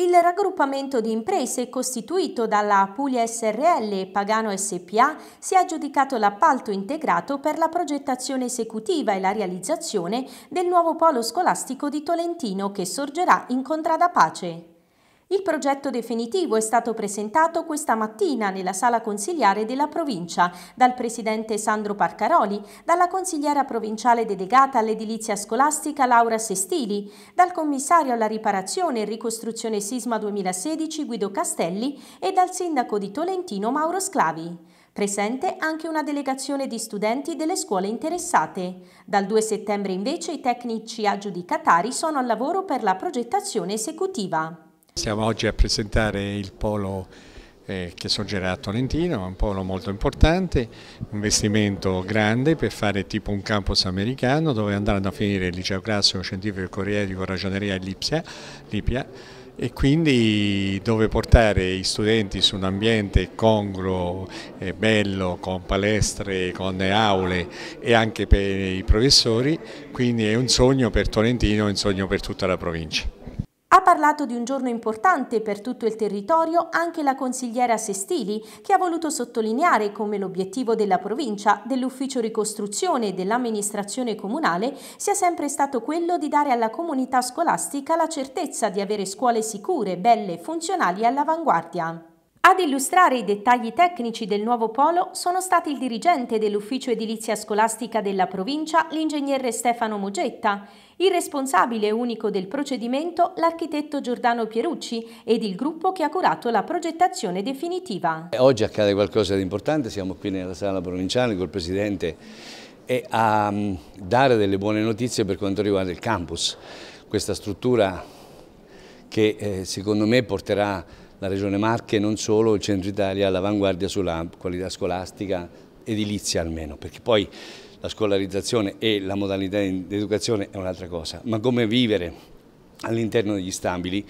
Il raggruppamento di imprese costituito dalla Puglia SRL e Pagano SPA si è aggiudicato l'appalto integrato per la progettazione esecutiva e la realizzazione del nuovo polo scolastico di Tolentino che sorgerà in Contrada Pace. Il progetto definitivo è stato presentato questa mattina nella sala consigliare della provincia dal presidente Sandro Parcaroli, dalla consigliera provinciale delegata all'edilizia scolastica Laura Sestili, dal commissario alla riparazione e ricostruzione sisma 2016 Guido Castelli e dal sindaco di Tolentino Mauro Sclavi. Presente anche una delegazione di studenti delle scuole interessate. Dal 2 settembre invece i tecnici aggiudicatari sono al lavoro per la progettazione esecutiva. Siamo oggi a presentare il polo eh, che sorgerà a Tolentino, è un polo molto importante, un investimento grande per fare tipo un campus americano dove andranno a finire il liceo classico, scientifico, Corriere di ragioneria e Lipsia, Lipia e quindi dove portare i studenti su un ambiente congruo, eh, bello, con palestre, con aule e anche per i professori, quindi è un sogno per Tolentino, è un sogno per tutta la provincia. Ha parlato di un giorno importante per tutto il territorio anche la consigliera Sestili, che ha voluto sottolineare come l'obiettivo della provincia, dell'ufficio ricostruzione e dell'amministrazione comunale sia sempre stato quello di dare alla comunità scolastica la certezza di avere scuole sicure, belle, e funzionali all'avanguardia. Ad illustrare i dettagli tecnici del nuovo polo sono stati il dirigente dell'ufficio edilizia scolastica della provincia, l'ingegnere Stefano Mogetta, il responsabile unico del procedimento, l'architetto Giordano Pierucci ed il gruppo che ha curato la progettazione definitiva. Eh, oggi accade qualcosa di importante, siamo qui nella sala provinciale col presidente e a mm, dare delle buone notizie per quanto riguarda il campus. Questa struttura che eh, secondo me porterà la Regione Marche, e non solo, il Centro Italia, all'avanguardia sulla qualità scolastica, edilizia almeno, perché poi la scolarizzazione e la modalità di educazione è un'altra cosa, ma come vivere all'interno degli stabili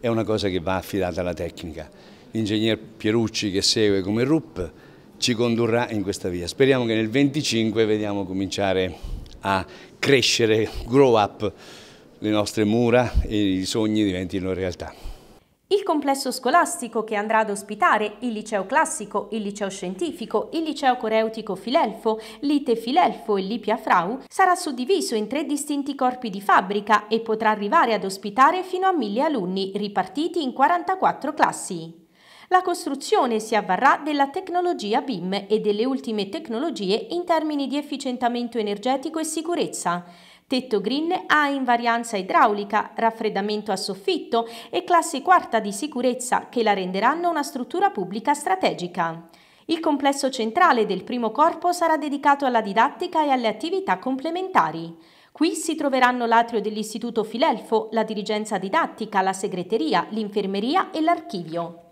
è una cosa che va affidata alla tecnica. L'ingegner Pierucci che segue come RUP ci condurrà in questa via. Speriamo che nel 25 vediamo cominciare a crescere, grow up le nostre mura e i sogni diventino realtà il complesso scolastico che andrà ad ospitare il liceo classico, il liceo scientifico, il liceo coreutico Filelfo, l'ITE Filelfo e l'IPIA Frau sarà suddiviso in tre distinti corpi di fabbrica e potrà arrivare ad ospitare fino a mille alunni ripartiti in 44 classi. La costruzione si avvarrà della tecnologia BIM e delle ultime tecnologie in termini di efficientamento energetico e sicurezza tetto green ha invarianza idraulica, raffreddamento a soffitto e classe quarta di sicurezza che la renderanno una struttura pubblica strategica. Il complesso centrale del primo corpo sarà dedicato alla didattica e alle attività complementari. Qui si troveranno l'atrio dell'Istituto Filelfo, la dirigenza didattica, la segreteria, l'infermeria e l'archivio.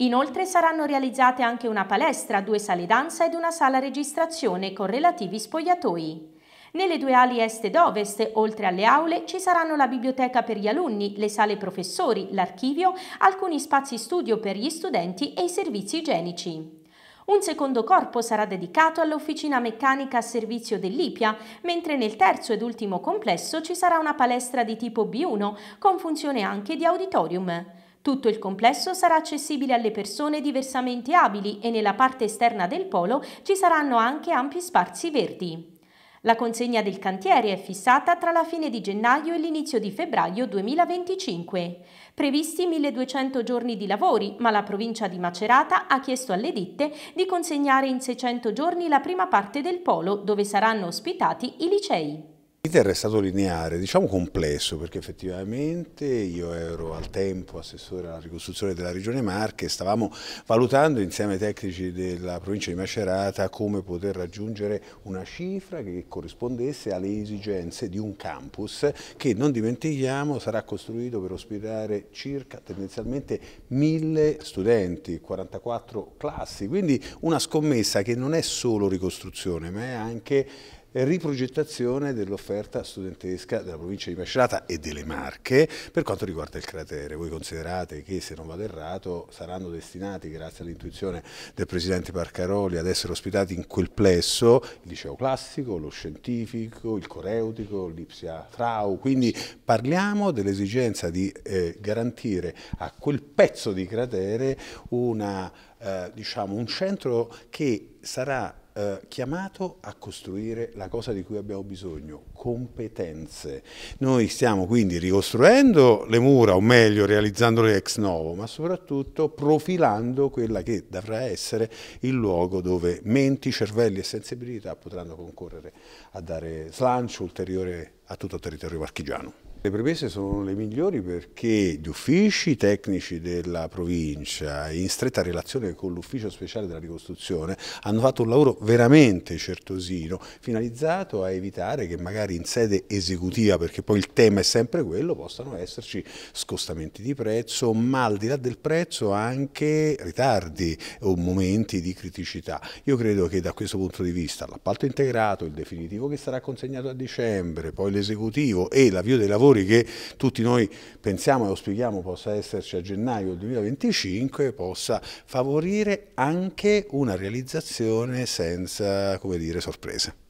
Inoltre saranno realizzate anche una palestra, due sale danza ed una sala registrazione con relativi spogliatoi. Nelle due ali est ed ovest, oltre alle aule, ci saranno la biblioteca per gli alunni, le sale professori, l'archivio, alcuni spazi studio per gli studenti e i servizi igienici. Un secondo corpo sarà dedicato all'officina meccanica a servizio dell'IPIA, mentre nel terzo ed ultimo complesso ci sarà una palestra di tipo B1, con funzione anche di auditorium. Tutto il complesso sarà accessibile alle persone diversamente abili e nella parte esterna del polo ci saranno anche ampi spazi verdi. La consegna del cantiere è fissata tra la fine di gennaio e l'inizio di febbraio 2025. Previsti 1200 giorni di lavori, ma la provincia di Macerata ha chiesto alle ditte di consegnare in 600 giorni la prima parte del polo dove saranno ospitati i licei. L'iter è stato lineare, diciamo complesso, perché effettivamente io ero al tempo assessore alla ricostruzione della regione Marche e stavamo valutando insieme ai tecnici della provincia di Macerata come poter raggiungere una cifra che corrispondesse alle esigenze di un campus che, non dimentichiamo, sarà costruito per ospitare circa tendenzialmente mille studenti, 44 classi, quindi una scommessa che non è solo ricostruzione, ma è anche eh, riprogettazione dell'offerta studentesca della provincia di Macerata e delle Marche per quanto riguarda il cratere. Voi considerate che, se non vado errato, saranno destinati, grazie all'intuizione del Presidente Parcaroli, ad essere ospitati in quel plesso il liceo classico, lo scientifico, il coreutico, l'Ipsia trau. quindi parliamo dell'esigenza di eh, garantire a quel pezzo di cratere una, eh, diciamo, un centro che sarà eh, chiamato a costruire la cosa di cui abbiamo bisogno, competenze. Noi stiamo quindi ricostruendo le mura, o meglio realizzandole ex novo, ma soprattutto profilando quella che dovrà essere il luogo dove menti, cervelli e sensibilità potranno concorrere a dare slancio ulteriore a tutto il territorio marchigiano. Le premesse sono le migliori perché gli uffici tecnici della provincia, in stretta relazione con l'ufficio speciale della ricostruzione, hanno fatto un lavoro veramente certosino, finalizzato a evitare che magari in sede esecutiva, perché poi il tema è sempre quello, possano esserci scostamenti di prezzo, ma al di là del prezzo anche ritardi o momenti di criticità. Io credo che da questo punto di vista l'appalto integrato, il definitivo che sarà consegnato a dicembre, poi l'esecutivo e l'avvio dei lavori valori che tutti noi pensiamo e auspichiamo possa esserci a gennaio 2025, possa favorire anche una realizzazione senza, come dire, sorprese.